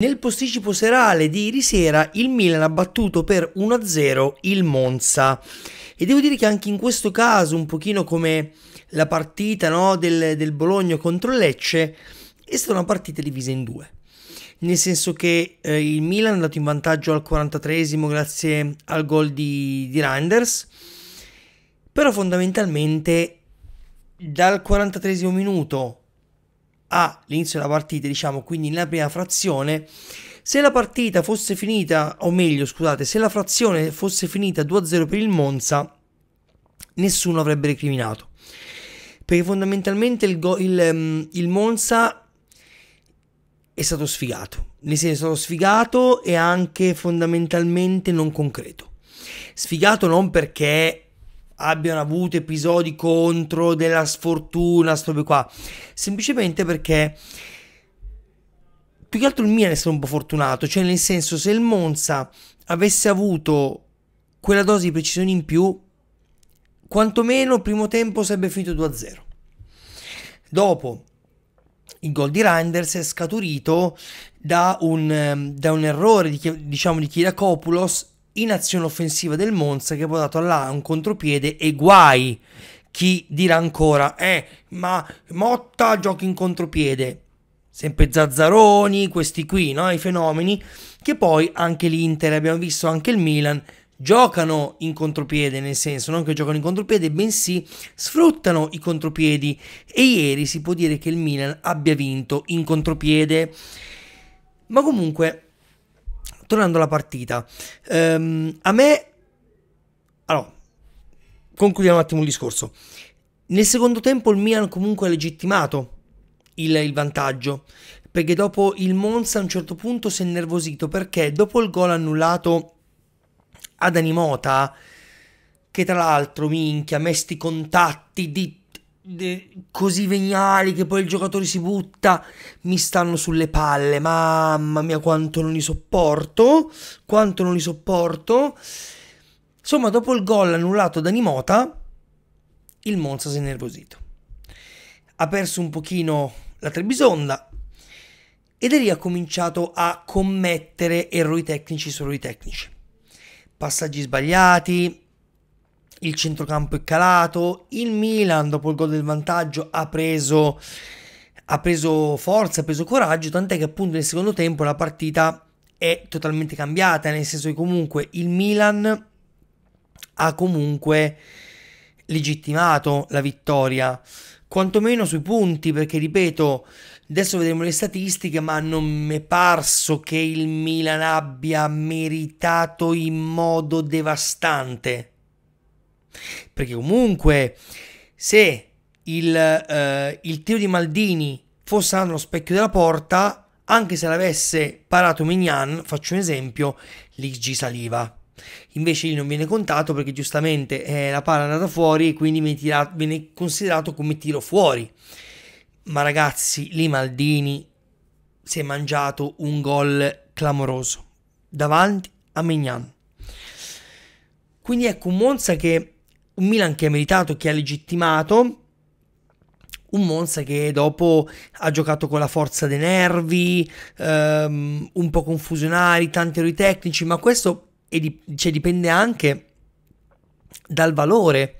Nel posticipo serale di ieri sera il Milan ha battuto per 1-0 il Monza e devo dire che anche in questo caso, un pochino come la partita no, del, del Bologna contro Lecce, è stata una partita divisa in due. Nel senso che eh, il Milan è andato in vantaggio al 43esimo grazie al gol di, di Reinders, però fondamentalmente dal 43esimo minuto all'inizio della partita, diciamo, quindi nella prima frazione, se la partita fosse finita, o meglio, scusate, se la frazione fosse finita 2-0 per il Monza, nessuno avrebbe recriminato. Perché fondamentalmente il, il, ehm, il Monza è stato sfigato. Nel senso, è stato sfigato e anche fondamentalmente non concreto. Sfigato non perché abbiano avuto episodi contro della sfortuna, sto qua, semplicemente perché più che altro il Milan è stato un po' fortunato, cioè nel senso se il Monza avesse avuto quella dose di precisione in più, quantomeno il primo tempo sarebbe finito 2-0. Dopo il gol di Reinders è scaturito da un, ehm, da un errore di, diciamo, di Chirakopoulos in azione offensiva del Monza che ha portato là un contropiede e guai chi dirà ancora eh ma Motta gioca in contropiede sempre Zazzaroni questi qui no? i fenomeni che poi anche l'Inter abbiamo visto anche il Milan giocano in contropiede, nel senso non che giocano in contropiede, bensì sfruttano i contropiedi e ieri si può dire che il Milan abbia vinto in contropiede. Ma comunque tornando alla partita, ehm, a me... Allora, concludiamo un attimo il discorso. Nel secondo tempo il Milan comunque ha legittimato il, il vantaggio, perché dopo il Monza a un certo punto si è innervosito, perché dopo il gol annullato ad Animota, che tra l'altro minchia, mesti contatti di così veniali che poi il giocatore si butta mi stanno sulle palle mamma mia quanto non li sopporto quanto non li sopporto insomma dopo il gol annullato da Nimota il Monza si è nervosito ha perso un pochino la Trebisonda ed è lì ha cominciato a commettere errori tecnici su errori tecnici passaggi sbagliati il centrocampo è calato, il Milan dopo il gol del vantaggio ha preso, ha preso forza, ha preso coraggio, tant'è che appunto nel secondo tempo la partita è totalmente cambiata, nel senso che comunque il Milan ha comunque legittimato la vittoria, quantomeno sui punti, perché ripeto, adesso vedremo le statistiche, ma non mi è parso che il Milan abbia meritato in modo devastante perché comunque se il, eh, il tiro di Maldini fosse andato allo specchio della porta, anche se l'avesse parato Mignan, faccio un esempio, l'XG saliva. Invece lì non viene contato perché giustamente eh, la palla è andata fuori e quindi viene, tirato, viene considerato come tiro fuori. Ma ragazzi, lì Maldini si è mangiato un gol clamoroso davanti a Mignan. Quindi ecco un Monza che un Milan che ha meritato, che ha legittimato, un Monza che dopo ha giocato con la forza dei nervi, ehm, un po' confusionari, tanti errori tecnici, ma questo di, cioè, dipende anche dal valore,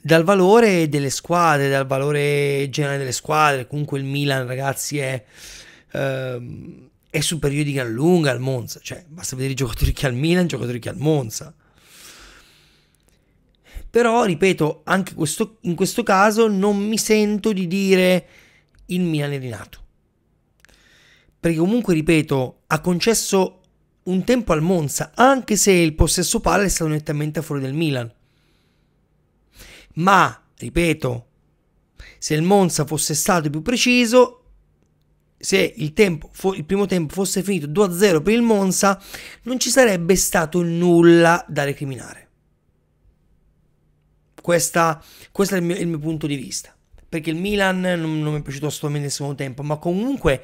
dal valore delle squadre, dal valore generale delle squadre. Comunque il Milan, ragazzi, è, ehm, è superiore di gran lunga al Monza, cioè basta vedere i giocatori che ha il Milan, i giocatori che ha il Monza. Però, ripeto, anche questo, in questo caso non mi sento di dire il Milan è rinato. Perché comunque, ripeto, ha concesso un tempo al Monza, anche se il possesso palla è stato nettamente fuori del Milan. Ma, ripeto, se il Monza fosse stato più preciso, se il, tempo, il, primo tempo fosse finito 2-0 per il Monza, non ci sarebbe stato nulla da recriminare. Questa, questo è il mio, il mio, punto di vista. Perché il Milan non, non mi è piaciuto assolutamente nel secondo tempo, ma comunque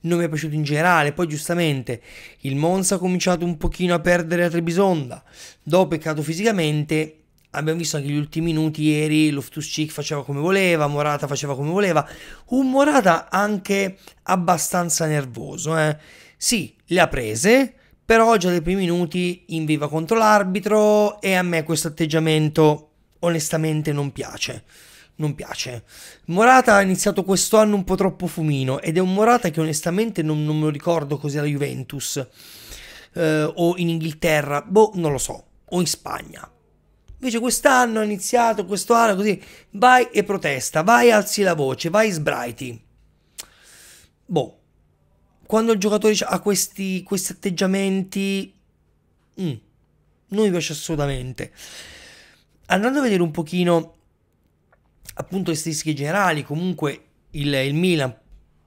non mi è piaciuto in generale. Poi giustamente il Monza ha cominciato un pochino a perdere la Trebisonda. Dopo peccato fisicamente, abbiamo visto anche gli ultimi minuti ieri, Loftus-Cheek faceva come voleva, Morata faceva come voleva. Un Morata anche abbastanza nervoso, eh. Sì, le ha prese, però già dai primi minuti in viva contro l'arbitro e a me questo atteggiamento onestamente non piace. Non piace. Morata ha iniziato questo anno un po' troppo fumino ed è un Morata che onestamente non, non me lo ricordo così alla Juventus eh, o in Inghilterra, boh, non lo so, o in Spagna. Invece quest'anno ha iniziato questo quest'anno così, vai e protesta, vai alzi la voce, vai sbraiti. Boh, quando il giocatore ha questi, questi atteggiamenti, mm, non mi piace assolutamente andando a vedere un pochino appunto le statistiche generali, comunque il, il Milan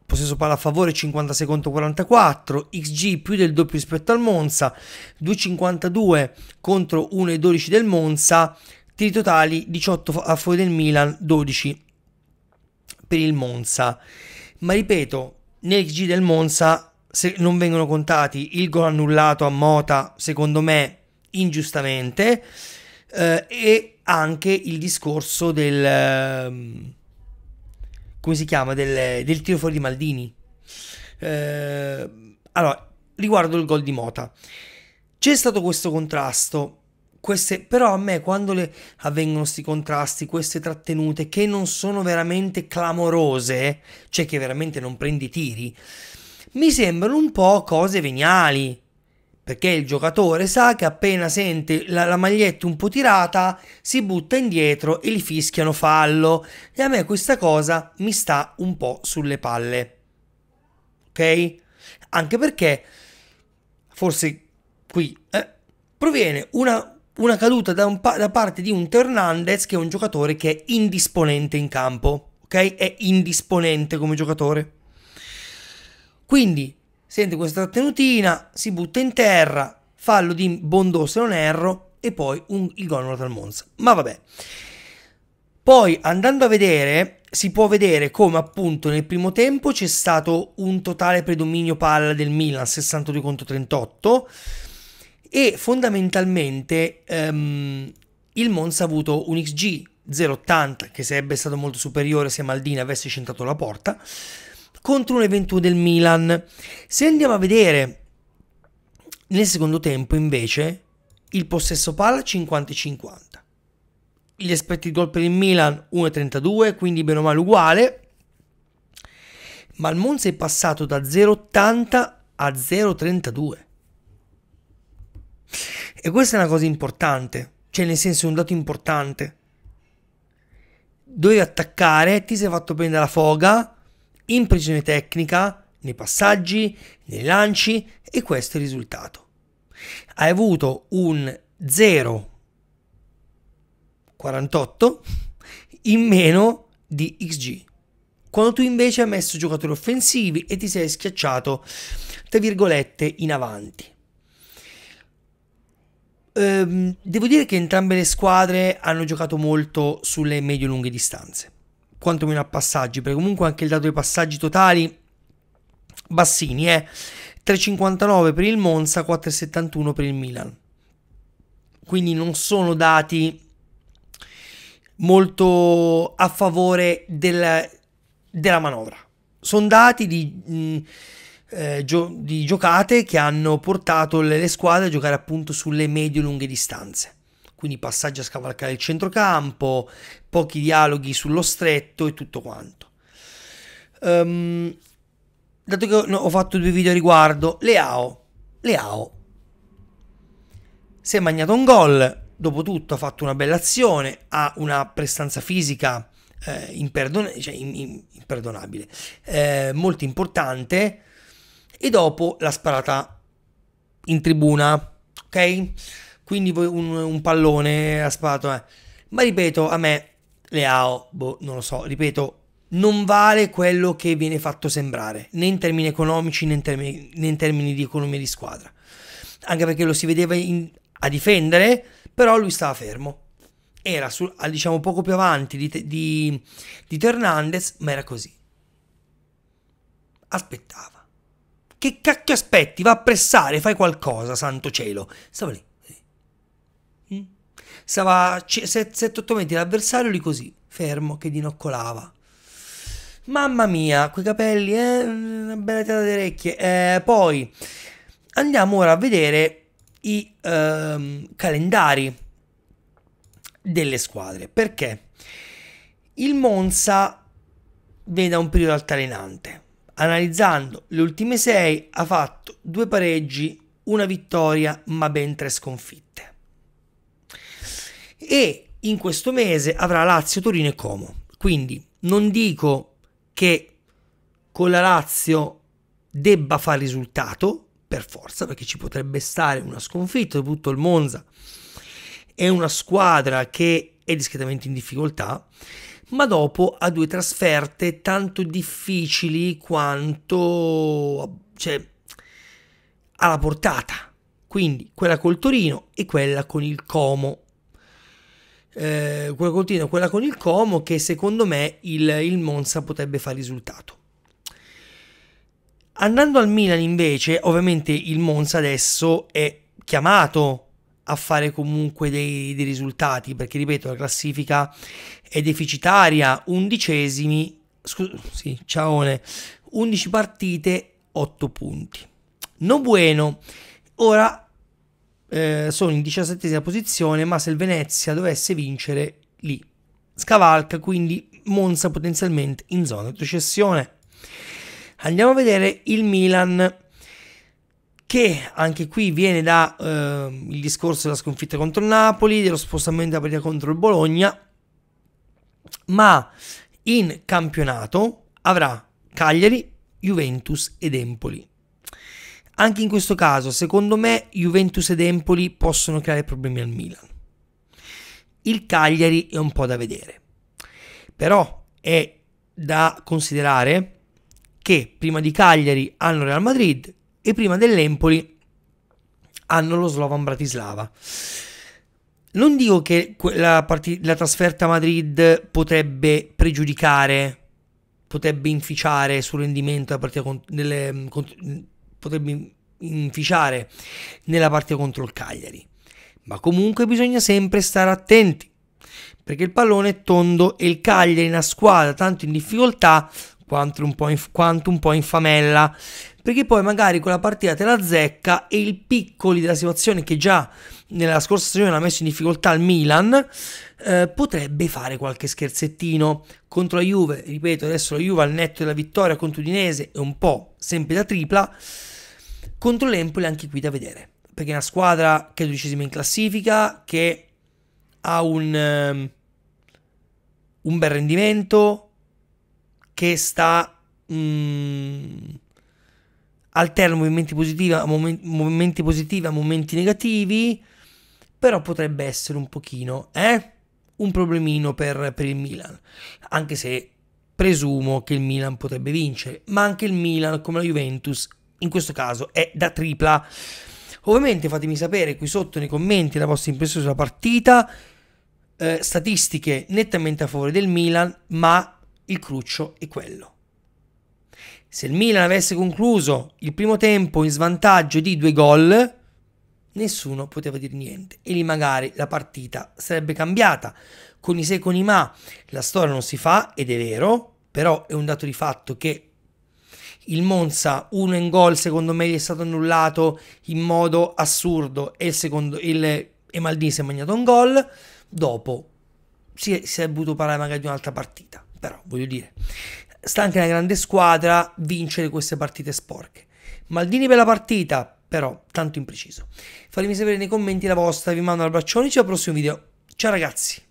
possesso palla a favore 56 contro 44, XG più del doppio rispetto al Monza, 2,52 contro 1,12 del Monza, tiri totali 18 a favore del Milan, 12 per il Monza. Ma ripeto, nell'XG del Monza se non vengono contati il gol annullato a Mota, secondo me ingiustamente, eh, e anche il discorso del... Ehm, come si chiama? Del, del tiro fuori di Maldini. Eh, allora, riguardo il gol di Mota. C'è stato questo contrasto queste, però a me quando le, avvengono questi contrasti, queste trattenute che non sono veramente clamorose, cioè che veramente non prendi tiri, mi sembrano un po' cose veniali perché il giocatore sa che appena sente la, la, maglietta un po' tirata si butta indietro e gli fischiano fallo e a me questa cosa mi sta un po' sulle palle. Ok? Anche perché forse qui eh, proviene una, una caduta da, un pa da parte di un Hernandez che è un giocatore che è indisponente in campo. Ok? È indisponente come giocatore. Quindi sente questa trattenutina, si butta in terra, fallo di Bondò se non erro, e poi un, il gol annullato al Monza. Ma vabbè. Poi andando a vedere, si può vedere come appunto nel primo tempo c'è stato un totale predominio palla del Milan, 62 contro 38, e fondamentalmente um, il Monza ha avuto un XG 0,80 che sarebbe stato molto superiore se Maldini avesse centrato la porta contro un del Milan. Se andiamo a vedere nel secondo tempo invece il possesso palla 50-50. Gli aspetti di gol per il Milan 1-32, quindi bene o male uguale. Ma il Monza è passato da 0,80 a 0,32. E questa è una cosa importante, cioè nel senso è un dato importante. Dovevi attaccare, ti sei fatto prendere la foga, in precisione tecnica, nei passaggi, nei lanci e questo è il risultato. Hai avuto un 0,48 in meno di XG. Quando tu invece hai messo giocatori offensivi e ti sei schiacciato, tra virgolette, in avanti. Ehm, devo dire che entrambe le squadre hanno giocato molto sulle medio-lunghe distanze quantomeno a passaggi, perché comunque anche il dato dei passaggi totali bassini è 3,59 per il Monza, 4,71 per il Milan. Quindi non sono dati molto a favore del, della manovra. Sono dati di, mh, eh, gio- di giocate che hanno portato le, le squadre a giocare appunto sulle medio-lunghe distanze quindi passaggi a scavalcare il centrocampo, pochi dialoghi sullo stretto e tutto quanto. Um, dato che ho fatto due video a riguardo, Leao, Leao si è magnato un gol, dopo tutto ha fatto una bella azione, ha una prestanza fisica eh, imperdon- cioè, in, in, imperdonabile, eh, molto importante, e dopo la sparata in tribuna, ok? quindi un, un pallone a spatola. Eh. Ma ripeto, a me Leao, boh, non lo so, ripeto, non vale quello che viene fatto sembrare, né in termini economici né in termini, né in termini di economia di squadra. Anche perché lo si vedeva in, a difendere, però lui stava fermo. Era sul, a, diciamo poco più avanti di, di, di Hernandez, ma era così. Aspettava. Che cacchio aspetti? Va a pressare, fai qualcosa, santo cielo. Stavo lì. Stava 7-8 metri l'avversario lì così, fermo, che dinoccolava. Mamma mia, quei capelli, eh? Una bella tela di orecchie. Eh, poi andiamo ora a vedere i ehm, calendari delle squadre. Perché il Monza veda un periodo altalenante. Analizzando le ultime sei, ha fatto due pareggi, una vittoria, ma ben tre sconfitte e in questo mese avrà Lazio, Torino e Como. Quindi non dico che con la Lazio debba fare risultato, per forza, perché ci potrebbe stare una sconfitta, tutto il Monza è una squadra che è discretamente in difficoltà, ma dopo ha due trasferte tanto difficili quanto cioè, alla portata. Quindi quella col Torino e quella con il Como eh, quella continua e quella con il Como, che secondo me il, il Monza potrebbe fare risultato. Andando al Milan invece, ovviamente il Monza adesso è chiamato a fare comunque dei, dei, risultati perché ripeto la classifica è deficitaria undicesimi scu- sì, ciaone 11 partite 8 punti no bueno ora eh, sono in 17 posizione, ma se il Venezia dovesse vincere lì scavalca quindi Monza potenzialmente in zona di recessione. Andiamo a vedere il Milan che anche qui viene dal eh, discorso della sconfitta contro il Napoli, dello spostamento della partita contro il Bologna, ma in campionato avrà Cagliari, Juventus ed Empoli. Anche in questo caso, secondo me, Juventus ed Empoli possono creare problemi al Milan. Il Cagliari è un po' da vedere. Però è da considerare che prima di Cagliari hanno Real Madrid e prima dell'Empoli hanno lo Slovan Bratislava. Non dico che la, la trasferta a Madrid potrebbe pregiudicare, potrebbe inficiare sul rendimento della partita con delle, con potrebbe inficiare nella partita contro il Cagliari. Ma comunque bisogna sempre stare attenti perché il pallone è tondo e il Cagliari, una squadra tanto in difficoltà quanto un, po in, quanto un po' in famella, perché poi magari quella partita te la zecca e il piccoli della situazione che già nella scorsa stagione ha messo in difficoltà il Milan, eh, potrebbe fare qualche scherzettino contro la Juve, ripeto adesso la Juve al netto della vittoria contro Udinese è un po' sempre da tripla, contro l'Empoli anche qui da vedere, perché è una squadra che è dodicesima in classifica, che ha un, um, un bel rendimento, che sta mh, mm, alterna movimenti positivi, a momen- movimenti positivi a momenti negativi, però potrebbe essere un pochino, eh? Un problemino per, per il Milan, anche se presumo che il Milan potrebbe vincere, ma anche il Milan come la Juventus in questo caso è da tripla. Ovviamente fatemi sapere qui sotto nei commenti la vostra impressione sulla partita, eh, statistiche nettamente a favore del Milan, ma il cruccio è quello. Se il Milan avesse concluso il primo tempo in svantaggio di due gol, nessuno poteva dire niente e lì magari la partita sarebbe cambiata. Con i se e con i ma la storia non si fa ed è vero, però è un dato di fatto che il Monza uno in gol secondo me gli è stato annullato in modo assurdo e il secondo il e Maldini si è mangiato un gol, dopo si è, si è potuto parlare magari di un'altra partita però voglio dire, sta anche una grande squadra vincere queste partite sporche. Maldini per la partita, però tanto impreciso. Fatemi sapere nei commenti la vostra, vi mando un abbraccione, ci vediamo al prossimo video. Ciao ragazzi!